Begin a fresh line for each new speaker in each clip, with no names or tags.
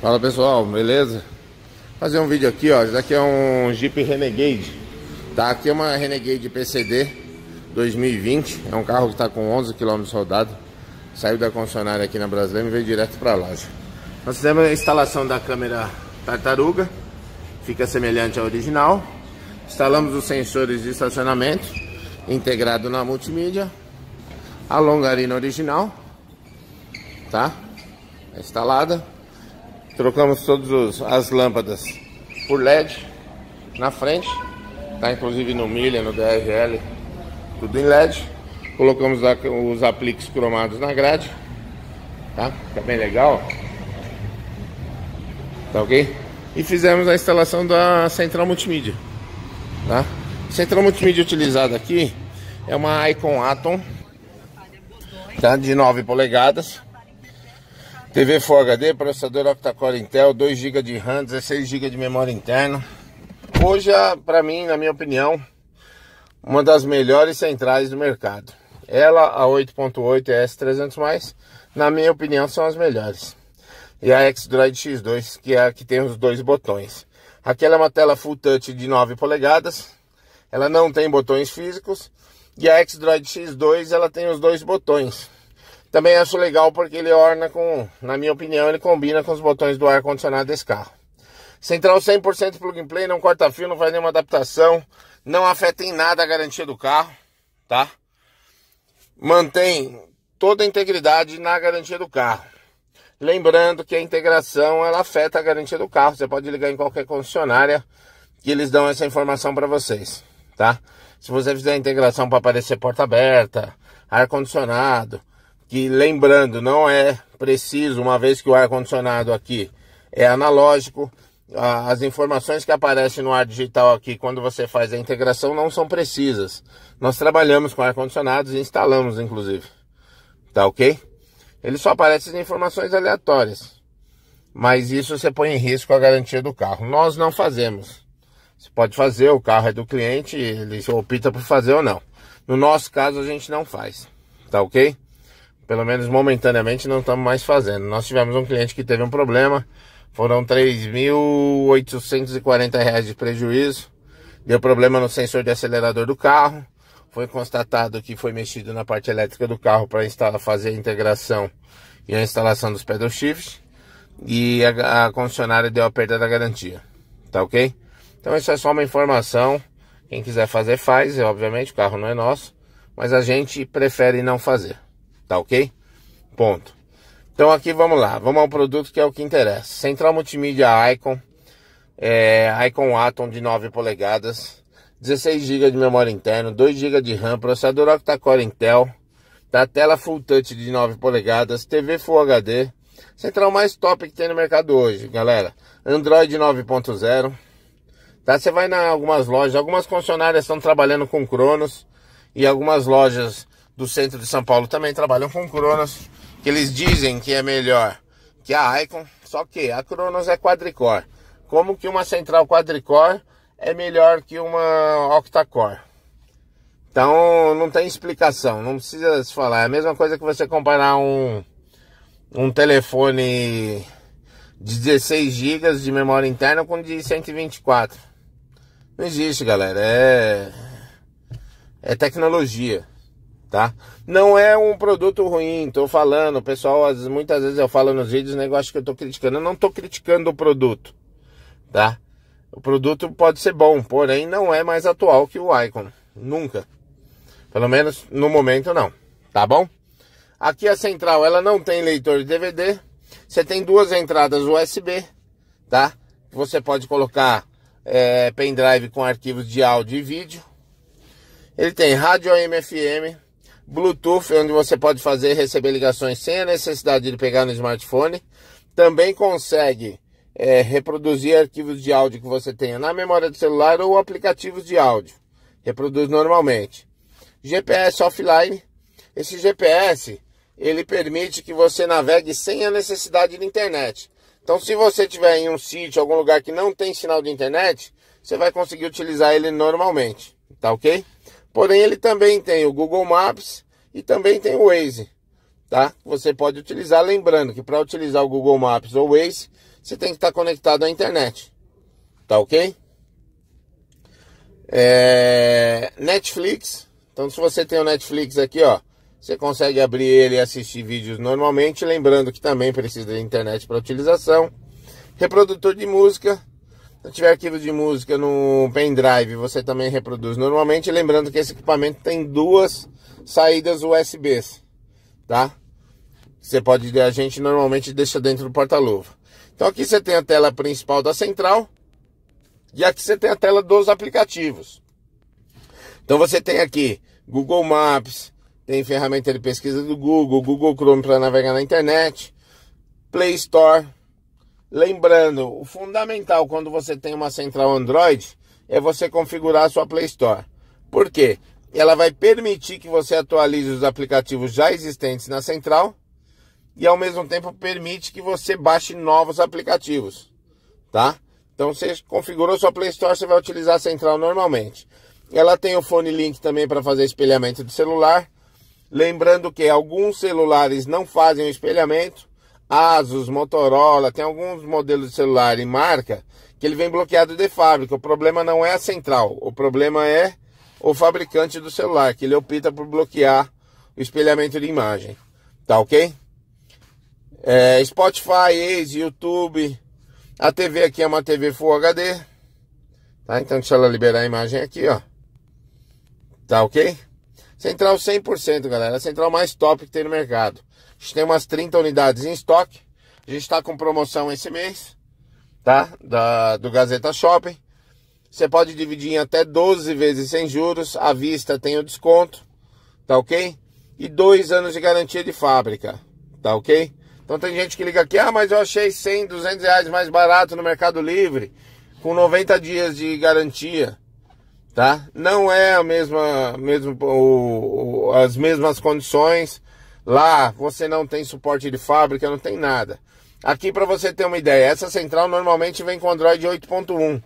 Fala pessoal, beleza? Fazer um vídeo aqui, ó. Isso aqui é um Jeep Renegade, tá? Aqui é uma Renegade PCD 2020. É um carro que está com 11 km rodado. Saiu da concessionária aqui na Brasileira e veio direto para a loja. Nós fizemos a instalação da câmera tartaruga, fica semelhante à original. Instalamos os sensores de estacionamento integrado na multimídia. A longarina original, tá? É instalada. Trocamos todas as lâmpadas por LED na frente, tá inclusive no Milha, no DRL, tudo em LED. Colocamos os apliques cromados na grade, tá? Tá bem legal, tá ok? E fizemos a instalação da central multimídia, tá? A central multimídia utilizada aqui é uma Icon Atom, tá? De 9 polegadas, TV Full HD, processador octa-core Intel, 2 GB de RAM, 16 GB de memória interna. Hoje, ah, para mim, na minha opinião, uma das melhores centrais do mercado. Ela, a 8.8 e é a S300+, na minha opinião, são as melhores. E a X-Droid X2, que é a que tem os dois botões. Aquela é uma tela full touch de 9 polegadas. Ela não tem botões físicos. E a X-Droid X2, ela tem os dois botões também acho legal porque ele orna com, na minha opinião, ele combina com os botões do ar condicionado desse carro. Central 100% plug and play, não corta fio, não faz nenhuma adaptação, não afeta em nada a garantia do carro, tá? Mantém toda a integridade na garantia do carro. Lembrando que a integração ela afeta a garantia do carro. Você pode ligar em qualquer concessionária que eles dão essa informação para vocês, tá? Se você fizer a integração para aparecer porta aberta, ar condicionado, que lembrando, não é preciso, uma vez que o ar-condicionado aqui é analógico, as informações que aparecem no ar digital aqui quando você faz a integração não são precisas. Nós trabalhamos com ar-condicionados e instalamos, inclusive. Tá ok? Ele só aparece as informações aleatórias. Mas isso você põe em risco a garantia do carro. Nós não fazemos. Você pode fazer, o carro é do cliente, ele opta por fazer ou não. No nosso caso, a gente não faz. Tá ok? pelo menos momentaneamente, não estamos mais fazendo. Nós tivemos um cliente que teve um problema, foram 3.840 reais de prejuízo, deu problema no sensor de acelerador do carro, foi constatado que foi mexido na parte elétrica do carro para fazer a integração e a instalação dos pedal shifts, e a, a concessionária deu a perda da garantia, tá ok? Então isso é só uma informação, quem quiser fazer faz, obviamente o carro não é nosso, mas a gente prefere não fazer tá ok? Ponto. Então aqui vamos lá, vamos ao produto que é o que interessa. Central Multimídia Icon, é, Icon Atom de 9 polegadas, 16 GB de memória interna, 2 GB de RAM, processador octa-core Intel, da tá, tela Full Touch de 9 polegadas, TV Full HD, central mais top que tem no mercado hoje, galera. Android 9.0, tá? Você vai em algumas lojas, algumas concessionárias estão trabalhando com Cronos e algumas lojas do centro de São Paulo também trabalham com Cronos, que eles dizem que é melhor que a Icon, só que a Cronos é quadricor. Como que uma central quadricor é melhor que uma octacore? Então não tem explicação, não precisa se falar. É a mesma coisa que você comparar um, um telefone de 16 GB de memória interna com de 124. Não existe, galera. É, é tecnologia tá? Não é um produto ruim, tô falando, pessoal, muitas vezes eu falo nos vídeos negócio que eu tô criticando, eu não tô criticando o produto, tá? O produto pode ser bom, porém não é mais atual que o Icon, nunca. Pelo menos no momento não, tá bom? Aqui a central, ela não tem leitor de DVD. Você tem duas entradas USB, tá? Você pode colocar é, pendrive com arquivos de áudio e vídeo. Ele tem rádio AM/FM, Bluetooth, onde você pode fazer e receber ligações sem a necessidade de pegar no smartphone. Também consegue é, reproduzir arquivos de áudio que você tenha na memória do celular ou aplicativos de áudio. Reproduz normalmente. GPS offline. Esse GPS ele permite que você navegue sem a necessidade de internet. Então, se você tiver em um sítio, algum lugar que não tem sinal de internet, você vai conseguir utilizar ele normalmente. Tá ok? Porém, ele também tem o Google Maps e também tem o Waze, tá? Você pode utilizar, lembrando que para utilizar o Google Maps ou o Waze, você tem que estar tá conectado à internet, tá ok? É... Netflix, então se você tem o Netflix aqui, ó, você consegue abrir ele e assistir vídeos normalmente, lembrando que também precisa de internet para utilização. Reprodutor de música, se tiver arquivo de música no pendrive, você também reproduz normalmente. Lembrando que esse equipamento tem duas saídas USBs, tá? Você pode, a gente normalmente deixa dentro do porta-luva. Então aqui você tem a tela principal da central e aqui você tem a tela dos aplicativos. Então você tem aqui Google Maps, tem ferramenta de pesquisa do Google, Google Chrome para navegar na internet, Play Store, Lembrando, o fundamental quando você tem uma central Android é você configurar a sua Play Store. Por quê? Ela vai permitir que você atualize os aplicativos já existentes na central e ao mesmo tempo permite que você baixe novos aplicativos, tá? Então você configurou sua Play Store, você vai utilizar a central normalmente. Ela tem o Phone Link também para fazer espelhamento de celular. Lembrando que alguns celulares não fazem o espelhamento, Asus, Motorola, tem alguns modelos de celular e marca que ele vem bloqueado de fábrica. O problema não é a central, o problema é o fabricante do celular, que ele opta por bloquear o espelhamento de imagem. Tá ok? É, Spotify, Waze, YouTube. A TV aqui é uma TV Full HD. Tá? Então deixa ela liberar a imagem aqui, ó. Tá ok? Central 100%, galera. É a central mais top que tem no mercado. A gente tem umas 30 unidades em estoque. A gente está com promoção esse mês, tá? Da, do Gazeta Shopping. Você pode dividir em até 12 vezes sem juros. À vista tem o desconto, tá ok? E dois anos de garantia de fábrica, tá ok? Então tem gente que liga aqui, ah, mas eu achei 100, 200 reais mais barato no Mercado Livre, com 90 dias de garantia, tá? Não é a mesma, mesmo, o, o, as mesmas condições, Lá você não tem suporte de fábrica, não tem nada. Aqui para você ter uma ideia, essa central normalmente vem com Android 8.1.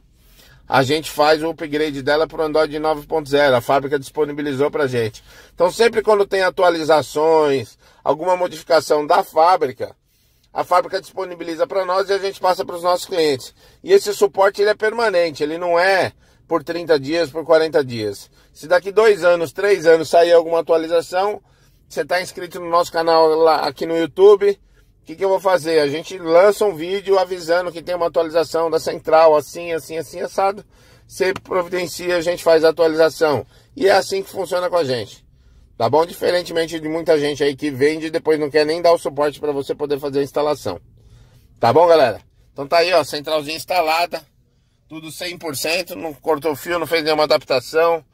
A gente faz o upgrade dela para o Android 9.0. A fábrica disponibilizou para gente. Então sempre quando tem atualizações, alguma modificação da fábrica, a fábrica disponibiliza para nós e a gente passa para os nossos clientes. E esse suporte ele é permanente, ele não é por 30 dias, por 40 dias. Se daqui dois anos, três anos sair alguma atualização, você está inscrito no nosso canal lá, aqui no YouTube, o que, que eu vou fazer? A gente lança um vídeo avisando que tem uma atualização da central, assim, assim, assim, assado. Você providencia, a gente faz a atualização. E é assim que funciona com a gente. Tá bom? Diferentemente de muita gente aí que vende e depois não quer nem dar o suporte para você poder fazer a instalação. Tá bom, galera? Então tá aí, ó, centralzinha instalada, tudo 100%, não cortou fio, não fez nenhuma adaptação,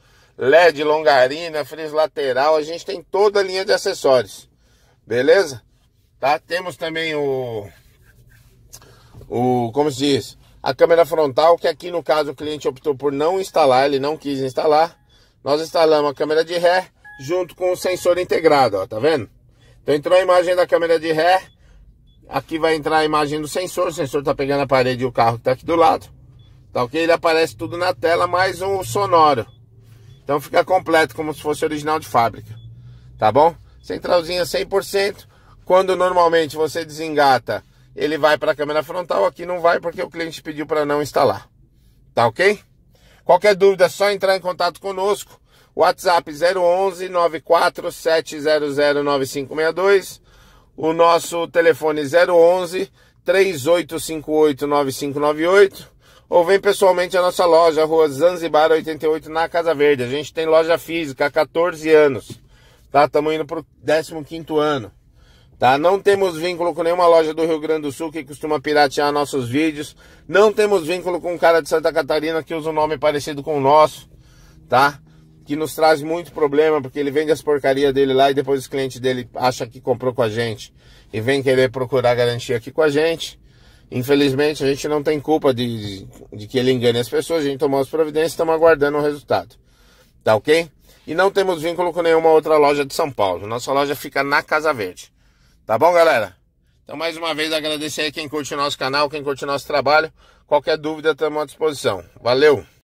LED, longarina, fris lateral, a gente tem toda a linha de acessórios. Beleza? Tá? Temos também o o como se diz, a câmera frontal, que aqui no caso o cliente optou por não instalar, ele não quis instalar. Nós instalamos a câmera de ré junto com o sensor integrado, ó, tá vendo? Então entrou a imagem da câmera de ré, aqui vai entrar a imagem do sensor, o sensor tá pegando a parede e o carro que tá aqui do lado. Tá ok? Ele aparece tudo na tela, mais um sonoro. Então fica completo como se fosse original de fábrica. Tá bom? Centralzinha 100%. Quando normalmente você desengata, ele vai para a câmera frontal. Aqui não vai porque o cliente pediu para não instalar. Tá ok? Qualquer dúvida é só entrar em contato conosco. WhatsApp 011 947009562. O nosso telefone 011 3858 9598 ou vem pessoalmente à nossa loja, Rua Zanzibar 88, na Casa Verde. A gente tem loja física há 14 anos, tá? Estamos indo pro 15º ano, tá? Não temos vínculo com nenhuma loja do Rio Grande do Sul que costuma piratear nossos vídeos. Não temos vínculo com um cara de Santa Catarina que usa um nome parecido com o nosso, tá? Que nos traz muito problema, porque ele vende as porcarias dele lá e depois os clientes dele acham que comprou com a gente e vem querer procurar garantia aqui com a gente. Infelizmente, a gente não tem culpa de, de que ele engane as pessoas, a gente tomou as providências e estamos aguardando o resultado. Tá ok? E não temos vínculo com nenhuma outra loja de São Paulo. Nossa loja fica na Casa Verde. Tá bom, galera? Então, mais uma vez, agradecer aí quem curte nosso canal, quem curte nosso trabalho. Qualquer dúvida, estamos à disposição. Valeu!